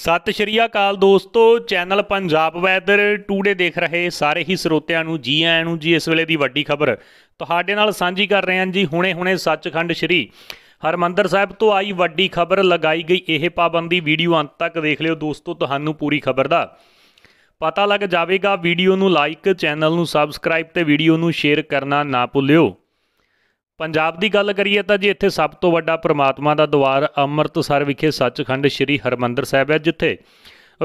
ਸਤਿ ਸ਼੍ਰੀ ਅਕਾਲ ਦੋਸਤੋ channel Punjab weather today ਦੇਖ ਰਹੇ ਸਾਰੇ ਹੀ ਸਰੋਤਿਆਂ ਨੂੰ ਜੀ ਆਇਆਂ ਨੂੰ ਜੀ ਇਸ ਵੇਲੇ ਦੀ ਵੱਡੀ ਖਬਰ ਤੁਹਾਡੇ ਨਾਲ ਸਾਂਝੀ ਕਰ ਰਹੇ ਹਾਂ ਜੀ ਹੁਣੇ-ਹੁਣੇ ਸੱਚਖੰਡ ਸ਼੍ਰੀ ਹਰਮੰਦਰ ਸਾਹਿਬ ਤੋਂ ਆਈ ਵੱਡੀ ਖਬਰ ਲਗਾਈ ਗਈ ਇਹ ਪਾਬੰਦੀ ਵੀਡੀਓ ਅੰਤ ਤੱਕ ਦੇਖ ਲਿਓ ਦੋਸਤੋ ਤੁਹਾਨੂੰ ਪੂਰੀ ਖਬਰ ਦਾ ਪਤਾ ਲੱਗ ਜਾਵੇਗਾ ਵੀਡੀਓ ਨੂੰ ਲਾਈਕ ਚੈਨਲ ਨੂੰ ਸਬਸਕ੍ਰਾਈਬ ਤੇ ਵੀਡੀਓ ਨੂੰ ਸ਼ੇਅਰ ਕਰਨਾ ਨਾ ਭੁੱਲਿਓ ਪੰਜਾਬ ਦੀ ਗੱਲ ਕਰੀਏ ਤਾਂ ਜੀ ਇੱਥੇ ਸਭ ਤੋਂ ਵੱਡਾ ਪ੍ਰਮਾਤਮਾ ਦਾ ਦਵਾਰ ਅੰਮ੍ਰਿਤਸਰ ਵਿਖੇ ਸੱਚਖੰਡ ਸ੍ਰੀ ਹਰਮੰਦਰ ਸਾਹਿਬ ਹੈ ਜਿੱਥੇ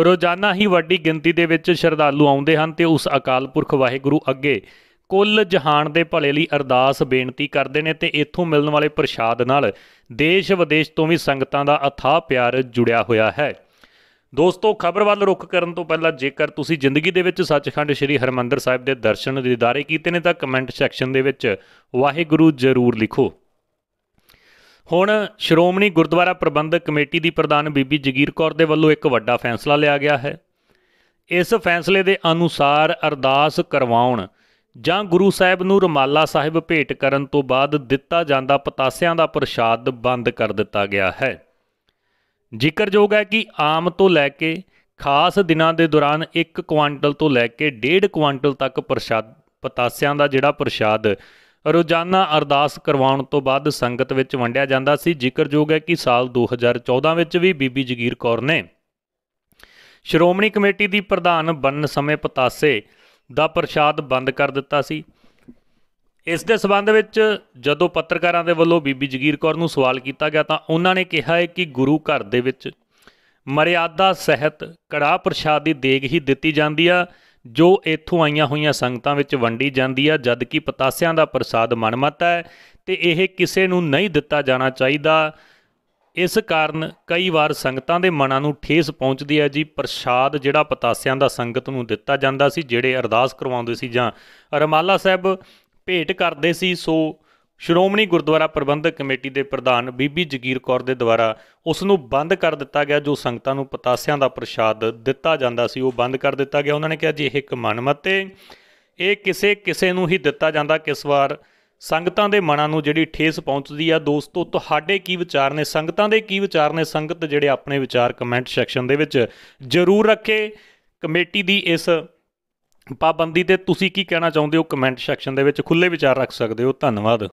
ਰੋਜ਼ਾਨਾ ਹੀ ਵੱਡੀ ਗਿਣਤੀ ਦੇ ਵਿੱਚ ਸ਼ਰਧਾਲੂ ਆਉਂਦੇ ਹਨ ਤੇ ਉਸ ਅਕਾਲ ਪੁਰਖ ਵਾਹਿਗੁਰੂ ਅੱਗੇ ਕੁੱਲ ਜਹਾਨ ਦੇ ਭਲੇ ਲਈ ਅਰਦਾਸ ਬੇਨਤੀ ਕਰਦੇ ਨੇ ਤੇ ਇੱਥੋਂ ਮਿਲਣ ਵਾਲੇ ਪ੍ਰਸ਼ਾਦ ਨਾਲ ਦੇਸ਼ ਵਿਦੇਸ਼ ਤੋਂ ਵੀ ਸੰਗਤਾਂ ਦਾ ਅਥਾਹ ਪਿਆਰ ਜੁੜਿਆ ਹੋਇਆ ਹੈ ਦੋਸਤੋ ਖਬਰ ਵੱਲ ਰੁਖ ਕਰਨ ਤੋਂ ਪਹਿਲਾਂ ਜੇਕਰ ਤੁਸੀਂ ਜ਼ਿੰਦਗੀ ਦੇ ਵਿੱਚ ਸੱਚਖੰਡ ਸ੍ਰੀ ਹਰਮੰਦਰ ਸਾਹਿਬ ਦੇ ਦਰਸ਼ਨ ਦੀਦਾਰੇ ਕੀਤੇ ਨੇ ਤਾਂ ਕਮੈਂਟ ਸੈਕਸ਼ਨ ਦੇ ਵਿੱਚ ਵਾਹਿਗੁਰੂ ਜ਼ਰੂਰ ਲਿਖੋ ਹੁਣ ਸ਼੍ਰੋਮਣੀ ਗੁਰਦੁਆਰਾ ਪ੍ਰਬੰਧਕ ਕਮੇਟੀ ਦੀ ਪ੍ਰਧਾਨ ਬੀਬੀ ਜਗੀਰ ਕੌਰ ਦੇ ਵੱਲੋਂ ਇੱਕ ਵੱਡਾ ਫੈਸਲਾ ਲਿਆ ਗਿਆ ਹੈ ਇਸ ਫੈਸਲੇ ਦੇ ਅਨੁਸਾਰ ਅਰਦਾਸ ਕਰਵਾਉਣ ਜਾਂ ਗੁਰੂ ਸਾਹਿਬ ਨੂੰ ਰਮਾਲਾ ਸਾਹਿਬ ਭੇਟ ਕਰਨ ਤੋਂ ਬਾਅਦ ਦਿੱਤਾ ਜਾਂਦਾ ਪਤਾਸਿਆਂ ਦਾ ਪ੍ਰਸ਼ਾਦ ਬੰਦ ਕਰ ਦਿੱਤਾ ਗਿਆ ਹੈ ਜ਼ਿਕਰਯੋਗ ਹੈ ਕਿ ਆਮ ਤੋਂ ਲੈ ਕੇ ਖਾਸ ਦਿਨਾਂ ਦੇ ਦੌਰਾਨ 1 ਕੁਆਂਟਲ ਤੋਂ ਲੈ ਕੇ 1.5 ਕੁਆਂਟਲ ਤੱਕ ਪ੍ਰਸ਼ਾਦ ਪਤਾਸਿਆਂ ਦਾ ਜਿਹੜਾ ਪ੍ਰਸ਼ਾਦ ਰੋਜ਼ਾਨਾ ਅਰਦਾਸ ਕਰਵਾਉਣ ਤੋਂ ਬਾਅਦ ਸੰਗਤ ਵਿੱਚ ਵੰਡਿਆ ਜਾਂਦਾ ਸੀ ਜ਼ਿਕਰਯੋਗ ਹੈ ਕਿ ਸਾਲ 2014 ਵਿੱਚ ਵੀ ਬੀਬੀ ਜਗੀਰ ਕੌਰ ਨੇ ਸ਼੍ਰੋਮਣੀ ਕਮੇਟੀ ਦੀ ਪ੍ਰਧਾਨ ਬਣਨ ਸਮੇਂ ਪਤਾਸੇ ਦਾ ਪ੍ਰਸ਼ਾਦ ਬੰਦ ਕਰ ਦਿੱਤਾ ਸੀ ਇਸ ਦੇ ਸਬੰਧ ਵਿੱਚ ਜਦੋਂ ਪੱਤਰਕਾਰਾਂ ਦੇ ਵੱਲੋਂ ਬੀਬੀ ਜਗੀਰ ਕੌਰ ਨੂੰ ਸਵਾਲ ਕੀਤਾ ਗਿਆ ਤਾਂ ਉਹਨਾਂ ਨੇ ਕਿਹਾ ਹੈ ਕਿ ਗੁਰੂ ਘਰ ਦੇ ਵਿੱਚ ਮਰਿਆਦਾ ਸਹਿਤ ਕੜਾ ਪ੍ਰਸ਼ਾਦ ਦੀ ਦੇਗ ਹੀ ਦਿੱਤੀ ਜਾਂਦੀ ਆ ਜੋ ਇੱਥੋਂ ਆਈਆਂ ਹੋਈਆਂ ਸੰਗਤਾਂ ਵਿੱਚ ਵੰਡੀ ਜਾਂਦੀ ਆ ਜਦ ਕਿ ਪਤਾਸਿਆਂ ਦਾ ਪ੍ਰਸਾਦ ਮਨਮਤ ਹੈ ਤੇ ਇਹ ਕਿਸੇ ਨੂੰ ਨਹੀਂ ਦਿੱਤਾ ਜਾਣਾ ਚਾਹੀਦਾ ਇਸ ਕਾਰਨ ਕਈ ਵਾਰ ਸੰਗਤਾਂ ਦੇ ਮਨਾਂ ਨੂੰ ਠੇਸ ਪਹੁੰਚਦੀ ਹੈ ਜੀ ਪ੍ਰਸ਼ਾਦ ਜਿਹੜਾ ਪਤਾਸਿਆਂ ਦਾ ਸੰਗਤ ਨੂੰ ਦਿੱਤਾ ਜਾਂਦਾ ਸੀ ਜਿਹੜੇ ਅਰਦਾਸ ਕਰਵਾਉਂਦੇ ਸੀ ਜਾਂ ਰਮਾਲਾ ਸਾਹਿਬ ਭੇਟ ਕਰਦੇ ਸੀ ਸੋ ਸ਼੍ਰੋਮਣੀ ਗੁਰਦੁਆਰਾ ਪ੍ਰਬੰਧਕ ਕਮੇਟੀ ਦੇ ਪ੍ਰਧਾਨ ਬੀਬੀ ਜਗੀਰ ਕੌਰ ਦੇ ਦੁਆਰਾ ਉਸ ਨੂੰ ਬੰਦ ਕਰ ਦਿੱਤਾ ਗਿਆ ਜੋ ਸੰਗਤਾਂ ਨੂੰ ਪਤਾਸਿਆਂ ਦਾ ਪ੍ਰਸ਼ਾਦ ਦਿੱਤਾ ਜਾਂਦਾ ਸੀ ਉਹ ਬੰਦ ਕਰ ਦਿੱਤਾ ਗਿਆ ਉਹਨਾਂ ਨੇ ਕਿਹਾ ਜੀ ਇਹ ਇੱਕ ਮਨਮਤੇ ਇਹ ਕਿਸੇ ਕਿਸੇ ਨੂੰ ਹੀ ਦਿੱਤਾ ਜਾਂਦਾ ਕਿਸ ਵਾਰ ਸੰਗਤਾਂ ਦੇ ਮਨਾਂ ਨੂੰ ਜਿਹੜੀ ਠੇਸ ਪਹੁੰਚਦੀ ਆ ਦੋਸਤੋ ਤੁਹਾਡੇ ਕੀ ਵਿਚਾਰ ਨੇ ਸੰਗਤਾਂ ਦੇ ਕੀ ਵਿਚਾਰ ਨੇ ਸੰਗਤ ਜਿਹੜੇ ਆਪਣੇ ਵਿਚਾਰ ਕਮੈਂਟ ਸੈਕਸ਼ਨ ਦੇ ਵਿੱਚ ਜ਼ਰੂਰ ਰੱਖੇ ਕਮੇਟੀ ਦੀ ਇਸ ਪਾਬੰਦੀ ਤੇ ਤੁਸੀਂ ਕੀ ਕਹਿਣਾ ਚਾਹੁੰਦੇ ਹੋ ਕਮੈਂਟ ਸੈਕਸ਼ਨ ਦੇ ਵਿੱਚ ਖੁੱਲੇ ਵਿਚਾਰ ਰੱਖ ਸਕਦੇ ਹੋ ਧੰਨਵਾਦ